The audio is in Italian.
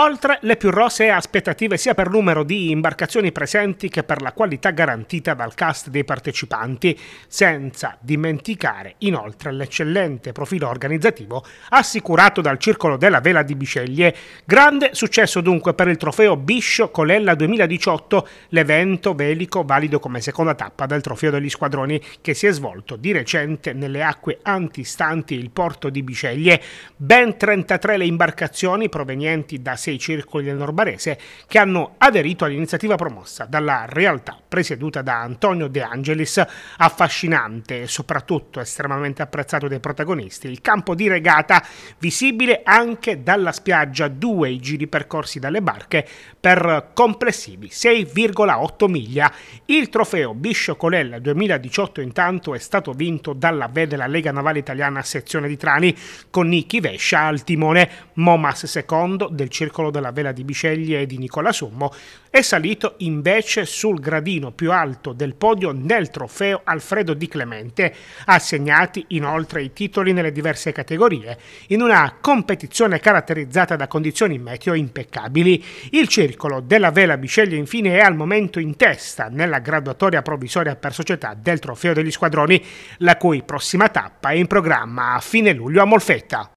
oltre le più rose aspettative sia per numero di imbarcazioni presenti che per la qualità garantita dal cast dei partecipanti, senza dimenticare inoltre l'eccellente profilo organizzativo assicurato dal Circolo della Vela di Biceglie. Grande successo dunque per il trofeo Biscio Colella 2018, l'evento velico valido come seconda tappa del trofeo degli squadroni che si è svolto di recente nelle acque antistanti il porto di Biceglie. Ben 33 le imbarcazioni provenienti da 16 e circoli del Nord Barese che hanno aderito all'iniziativa promossa dalla realtà presieduta da Antonio De Angelis, affascinante e soprattutto estremamente apprezzato dai protagonisti, il campo di regata visibile anche dalla spiaggia, due i giri percorsi dalle barche per complessivi 6,8 miglia. Il trofeo Biscio Colella 2018 intanto è stato vinto dalla V della Lega Navale Italiana sezione di Trani con Nicky Vescia al timone, Momas secondo del circolo circolo della Vela di Biceglie e di Nicola Sommo, è salito invece sul gradino più alto del podio nel trofeo Alfredo Di Clemente, assegnati inoltre i titoli nelle diverse categorie. In una competizione caratterizzata da condizioni meteo impeccabili, il circolo della Vela Biceglie infine è al momento in testa nella graduatoria provvisoria per società del trofeo degli squadroni, la cui prossima tappa è in programma a fine luglio a Molfetta.